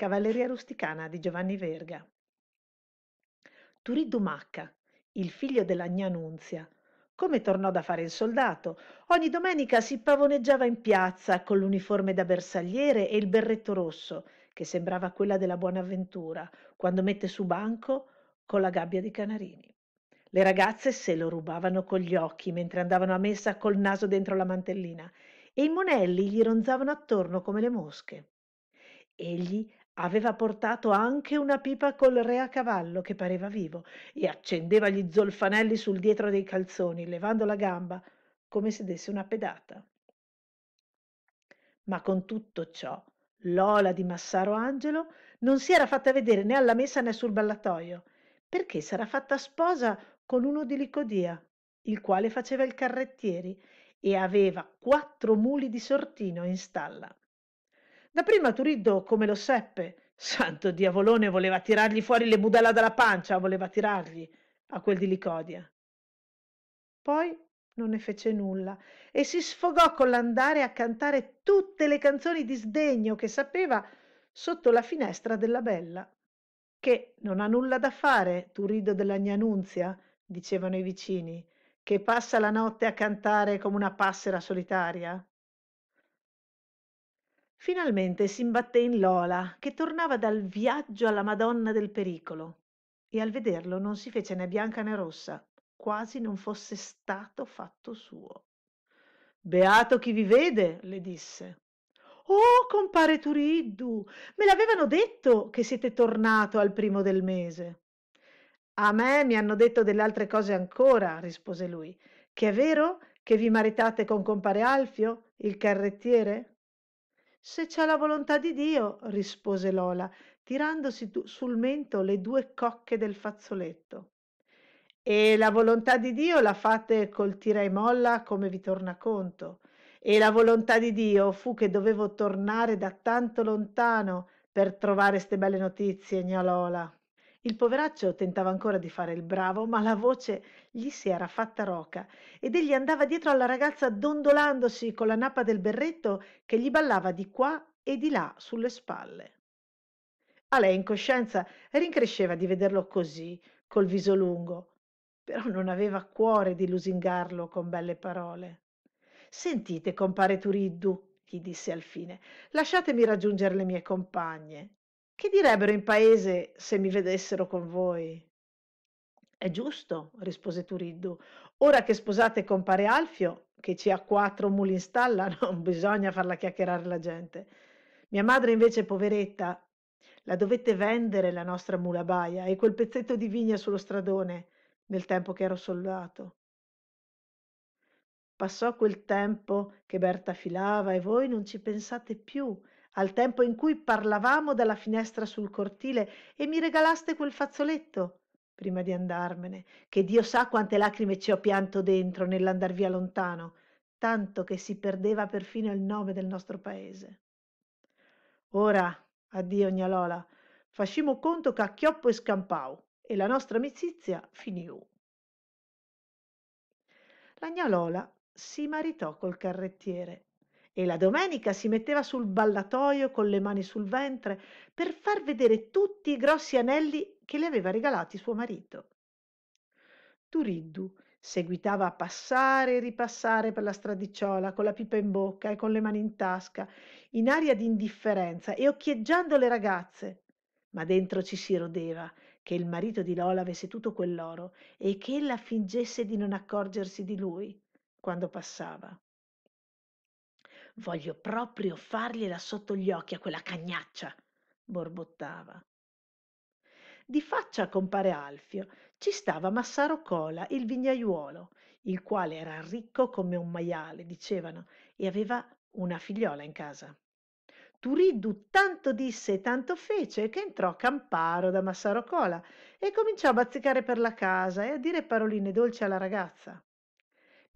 Cavalleria rusticana di Giovanni Verga. Turiddu Macca, il figlio della gnà Nunzia, come tornò da fare il soldato, ogni domenica si pavoneggiava in piazza con l'uniforme da bersagliere e il berretto rosso, che sembrava quella della Buonavventura, quando mette su banco con la gabbia di canarini. Le ragazze se lo rubavano con gli occhi mentre andavano a messa col naso dentro la mantellina e i monelli gli ronzavano attorno come le mosche. Egli Aveva portato anche una pipa col re a cavallo che pareva vivo e accendeva gli zolfanelli sul dietro dei calzoni, levando la gamba come se desse una pedata. Ma con tutto ciò, Lola di Massaro Angelo non si era fatta vedere né alla messa né sul ballatoio, perché s'era fatta sposa con uno di Licodia, il quale faceva il carrettieri e aveva quattro muli di sortino in stalla. Dapprima Turiddo come lo seppe. Santo diavolone voleva tirargli fuori le budella dalla pancia, voleva tirargli a quel di Licodia. Poi non ne fece nulla e si sfogò con l'andare a cantare tutte le canzoni di sdegno che sapeva sotto la finestra della Bella. Che non ha nulla da fare, Turido della Gnanunzia, dicevano i vicini, che passa la notte a cantare come una passera solitaria. Finalmente s'imbatté in Lola, che tornava dal viaggio alla Madonna del Pericolo, e al vederlo non si fece né bianca né rossa, quasi non fosse stato fatto suo. Beato chi vi vede, le disse. Oh, compare Turiddu, me l'avevano detto che siete tornato al primo del mese. A me mi hanno detto delle altre cose ancora, rispose lui. Che è vero che vi maritate con compare Alfio, il carrettiere? Se c'è la volontà di Dio, rispose Lola, tirandosi sul mento le due cocche del fazzoletto. E la volontà di Dio la fate col tira e molla come vi torna conto. E la volontà di Dio fu che dovevo tornare da tanto lontano per trovare ste belle notizie, gnà Lola. Il poveraccio tentava ancora di fare il bravo, ma la voce gli si era fatta roca ed egli andava dietro alla ragazza dondolandosi con la nappa del berretto che gli ballava di qua e di là sulle spalle. A lei in coscienza rincresceva di vederlo così, col viso lungo, però non aveva cuore di lusingarlo con belle parole. Sentite, compare Turiddu, gli disse alfine, lasciatemi raggiungere le mie compagne. Che direbbero in paese se mi vedessero con voi? È giusto, rispose Turiddu. Ora che sposate compare Alfio, che ci ha quattro muli in stalla, non bisogna farla chiacchierare la gente. Mia madre invece, poveretta, la dovette vendere la nostra mulabaia e quel pezzetto di vigna sullo stradone nel tempo che ero soldato. Passò quel tempo che Berta filava e voi non ci pensate più al tempo in cui parlavamo dalla finestra sul cortile e mi regalaste quel fazzoletto prima di andarmene, che Dio sa quante lacrime ci ho pianto dentro nell'andar via lontano, tanto che si perdeva perfino il nome del nostro paese. Ora, addio Lola, fascimo conto che a chioppo e scampau e la nostra amicizia finiù. La Lola si maritò col carrettiere e la domenica si metteva sul ballatoio con le mani sul ventre per far vedere tutti i grossi anelli che le aveva regalati suo marito. Turiddu seguitava a passare e ripassare per la stradicciola con la pipa in bocca e con le mani in tasca, in aria di indifferenza e occhieggiando le ragazze. Ma dentro ci si rodeva che il marito di Lola avesse tutto quell'oro e che ella fingesse di non accorgersi di lui quando passava. Voglio proprio fargliela sotto gli occhi a quella cagnaccia, borbottava. Di faccia a compare Alfio ci stava Massaro Cola, il vignaiuolo, il quale era ricco come un maiale, dicevano, e aveva una figliola in casa. Turiddu tanto disse e tanto fece che entrò Camparo da Massaro Cola e cominciò a bazzicare per la casa e a dire paroline dolci alla ragazza.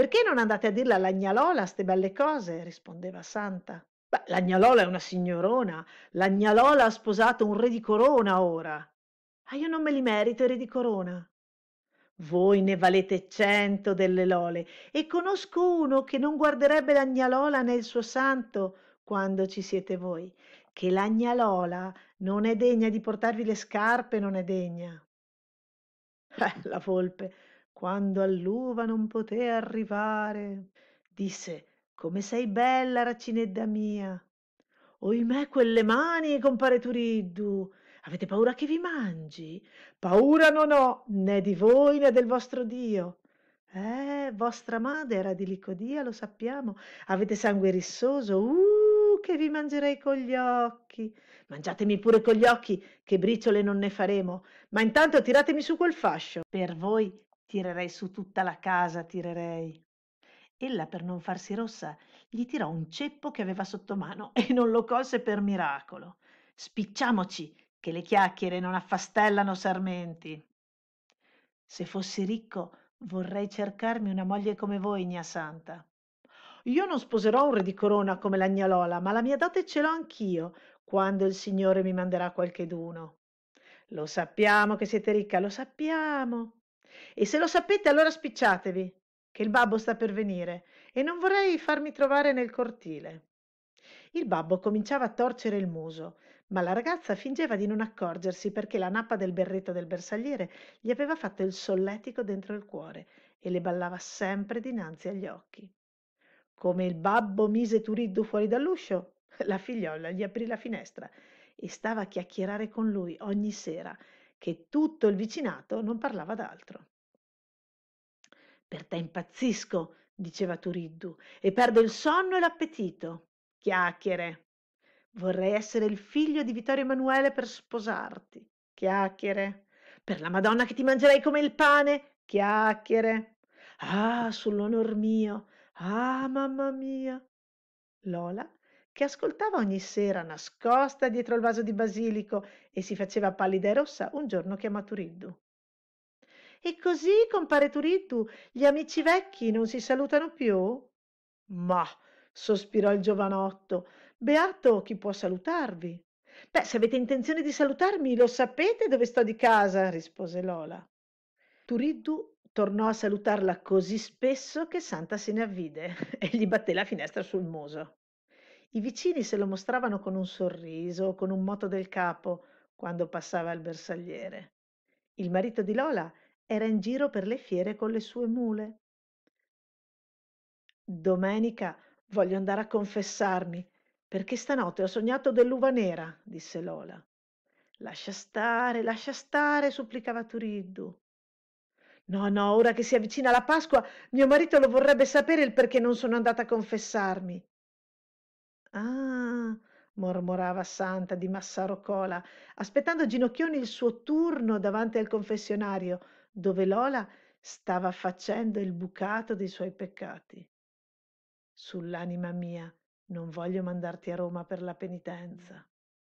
Perché non andate a dirla all'agnolola ste belle cose? rispondeva Santa. Beh, l'agnolola è una signorona, l'agnolola ha sposato un re di corona ora. Ah, io non me li merito i re di corona. Voi ne valete cento delle lole, e conosco uno che non guarderebbe l'agnolola nel suo santo quando ci siete voi, che l'agnolola non è degna di portarvi le scarpe, non è degna. Eh, la volpe quando all'uva non poté arrivare, disse come sei bella, racinedda mia. Oimè quelle mani, compare Turiddu. Avete paura che vi mangi? Paura non ho, né di voi né del vostro Dio. Eh, vostra madre era di Licodia, lo sappiamo. Avete sangue rissoso. Uh, che vi mangerei con gli occhi. Mangiatemi pure con gli occhi, che briciole non ne faremo. Ma intanto tiratemi su quel fascio. Per voi Tirerei su tutta la casa, tirerei. Ella, per non farsi rossa, gli tirò un ceppo che aveva sotto mano e non lo colse per miracolo. Spicciamoci, che le chiacchiere non affastellano sarmenti. Se fossi ricco, vorrei cercarmi una moglie come voi, gna santa. Io non sposerò un re di corona come la Lola, ma la mia dote ce l'ho anch'io, quando il Signore mi manderà qualcheduno. Lo sappiamo che siete ricca, lo sappiamo. E se lo sapete allora spicciatevi, che il babbo sta per venire e non vorrei farmi trovare nel cortile. Il babbo cominciava a torcere il muso, ma la ragazza fingeva di non accorgersi perché la nappa del berretto del bersagliere gli aveva fatto il solletico dentro il cuore e le ballava sempre dinanzi agli occhi. Come il babbo mise Turiddu fuori dall'uscio, la figliolla gli aprì la finestra e stava a chiacchierare con lui ogni sera che tutto il vicinato non parlava d'altro. Per te impazzisco, diceva Turiddu, e perdo il sonno e l'appetito. Chiacchiere. Vorrei essere il figlio di Vittorio Emanuele per sposarti. Chiacchiere. Per la Madonna che ti mangerei come il pane. Chiacchiere. Ah, sull'onor mio. Ah, mamma mia. Lola che ascoltava ogni sera nascosta dietro il vaso di basilico e si faceva pallida e rossa un giorno chiamò Turiddu. E così, compare Turiddu, gli amici vecchi non si salutano più? Ma, sospirò il giovanotto, beato chi può salutarvi. Beh, se avete intenzione di salutarmi, lo sapete dove sto di casa, rispose Lola. Turiddu tornò a salutarla così spesso che Santa se ne avvide e gli batté la finestra sul muso. I vicini se lo mostravano con un sorriso o con un moto del capo quando passava il bersagliere. Il marito di Lola era in giro per le fiere con le sue mule. Domenica voglio andare a confessarmi, perché stanotte ho sognato dell'uva nera, disse Lola. Lascia stare, lascia stare, supplicava Turiddu. No, no, ora che si avvicina la Pasqua, mio marito lo vorrebbe sapere il perché non sono andata a confessarmi. Ah, mormorava Santa di Massaro Cola, aspettando Ginocchioni il suo turno davanti al confessionario, dove Lola stava facendo il bucato dei suoi peccati. Sull'anima mia, non voglio mandarti a Roma per la penitenza.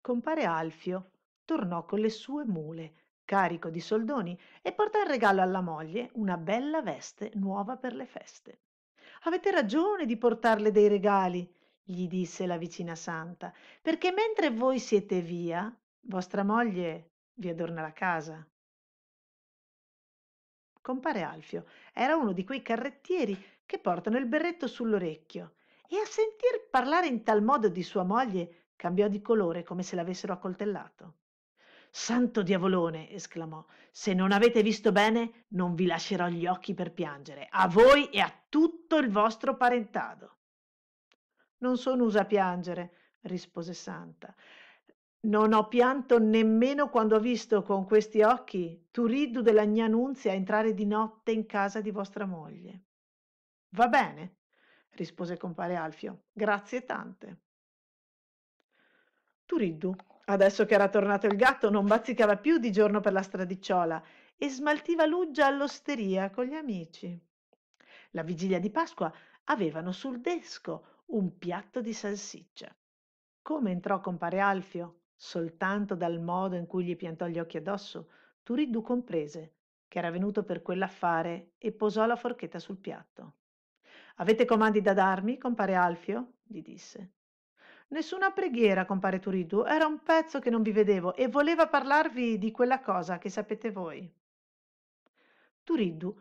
Compare Alfio tornò con le sue mule, carico di soldoni, e portò in regalo alla moglie una bella veste nuova per le feste. Avete ragione di portarle dei regali, gli disse la vicina santa, perché mentre voi siete via, vostra moglie vi adorna la casa. Compare Alfio era uno di quei carrettieri che portano il berretto sull'orecchio e a sentir parlare in tal modo di sua moglie cambiò di colore come se l'avessero accoltellato. Santo diavolone, esclamò, se non avete visto bene non vi lascerò gli occhi per piangere, a voi e a tutto il vostro parentado. Non sono usa a piangere, rispose Santa. Non ho pianto nemmeno quando ho visto con questi occhi Turiddu della Gnà Nunzia entrare di notte in casa di vostra moglie. Va bene, rispose compare Alfio. Grazie tante. Turiddu, adesso che era tornato il gatto, non bazzicava più di giorno per la stradicciola e smaltiva l'uggia all'osteria con gli amici. La vigilia di Pasqua avevano sul desco un piatto di salsiccia. Come entrò compare Alfio, soltanto dal modo in cui gli piantò gli occhi addosso, Turiddu comprese che era venuto per quell'affare e posò la forchetta sul piatto. Avete comandi da darmi, compare Alfio? gli disse. Nessuna preghiera, compare Turiddu, era un pezzo che non vi vedevo e voleva parlarvi di quella cosa che sapete voi. Turiddu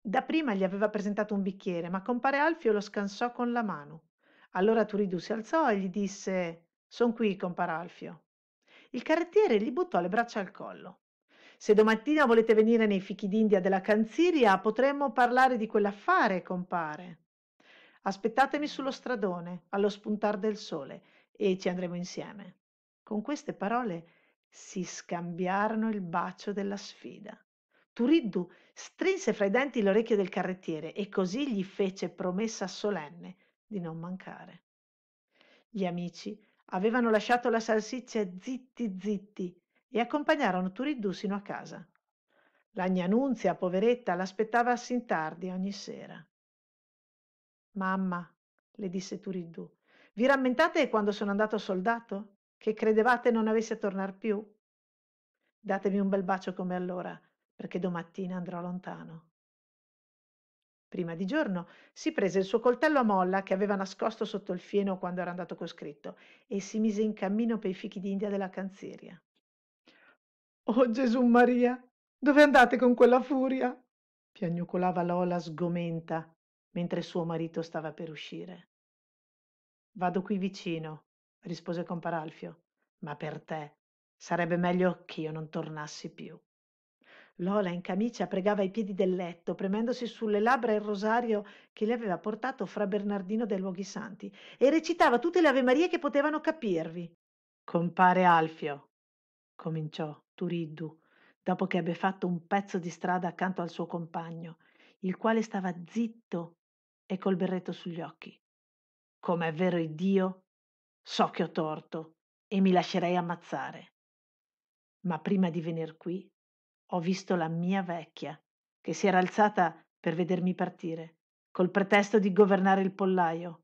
da prima gli aveva presentato un bicchiere, ma compare Alfio lo scansò con la mano. Allora Turiddu si alzò e gli disse «Son qui, compar Alfio». Il carrettiere gli buttò le braccia al collo. Se domattina volete venire nei fichi d'India della Canziria, potremmo parlare di quell'affare, compare. Aspettatemi sullo stradone, allo spuntar del sole, e ci andremo insieme. Con queste parole si scambiarono il bacio della sfida. Turiddu strinse fra i denti l'orecchio del carrettiere e così gli fece promessa solenne di non mancare. Gli amici avevano lasciato la salsiccia zitti zitti e accompagnarono Turiddu sino a casa. La gnà Nunzia, poveretta, l'aspettava sin tardi ogni sera. Mamma, le disse Turiddu, vi rammentate quando sono andato soldato? Che credevate non avessi a tornar più? Datemi un bel bacio come allora, perché domattina andrò lontano. Prima di giorno si prese il suo coltello a molla che aveva nascosto sotto il fieno quando era andato coscritto e si mise in cammino per i fichi d'India della canzeria. Oh Gesù Maria, dove andate con quella furia? piagnucolava Lola sgomenta mentre suo marito stava per uscire. Vado qui vicino, rispose compar Alfio, ma per te sarebbe meglio che io non tornassi più. Lola in camicia pregava ai piedi del letto, premendosi sulle labbra il rosario che le aveva portato fra Bernardino dai Luoghi Santi, e recitava tutte le Ave Marie che potevano capirvi. Compare Alfio, cominciò Turiddu, dopo che ebbe fatto un pezzo di strada accanto al suo compagno, il quale stava zitto e col berretto sugli occhi. Come è vero Iddio, so che ho torto e mi lascerei ammazzare. Ma prima di venir qui ho visto la mia vecchia, che si era alzata per vedermi partire, col pretesto di governare il pollaio.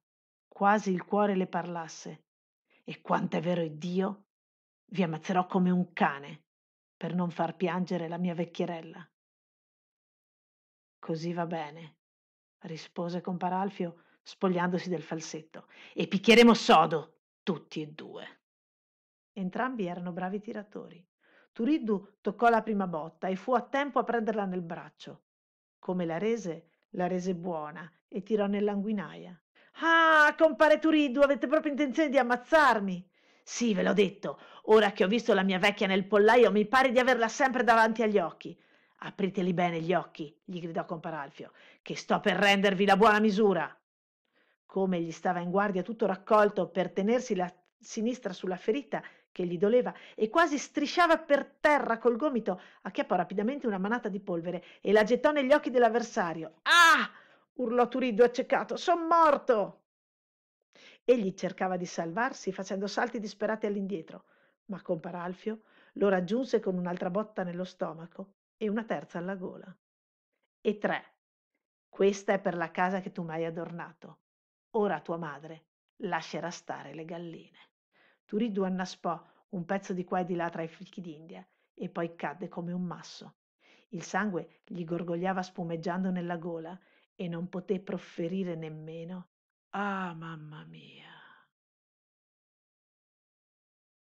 Quasi il cuore le parlasse. E quanto è vero Iddio, vi ammazzerò come un cane per non far piangere la mia vecchierella. Così va bene, rispose compar Alfio, spogliandosi del falsetto, e picchieremo sodo tutti e due. Entrambi erano bravi tiratori Turiddu toccò la prima botta e fu a tempo a prenderla nel braccio. Come la rese, la rese buona e tirò nell'anguinaia. Ah, compare Turiddu, avete proprio intenzione di ammazzarmi? Sì, ve l'ho detto. Ora che ho visto la mia vecchia nel pollaio, mi pare di averla sempre davanti agli occhi. Apriteli bene gli occhi, gli gridò compar Alfio, che sto per rendervi la buona misura. Come gli stava in guardia tutto raccolto per tenersi la sinistra sulla ferita, che gli doleva e quasi strisciava per terra col gomito, acchiappò rapidamente una manata di polvere e la gettò negli occhi dell'avversario. Ah! urlò Turiddu accecato. Son morto! Egli cercava di salvarsi facendo salti disperati all'indietro, ma compar Alfio lo raggiunse con un'altra botta nello stomaco e una terza alla gola. E tre. Questa è per la casa che tu m'hai adornato. Ora tua madre lascerà stare le galline. Turiddu annaspò un pezzo di qua e di là tra i fichi d'India e poi cadde come un masso. Il sangue gli gorgogliava spumeggiando nella gola e non poté profferire nemmeno Ah, mamma mia!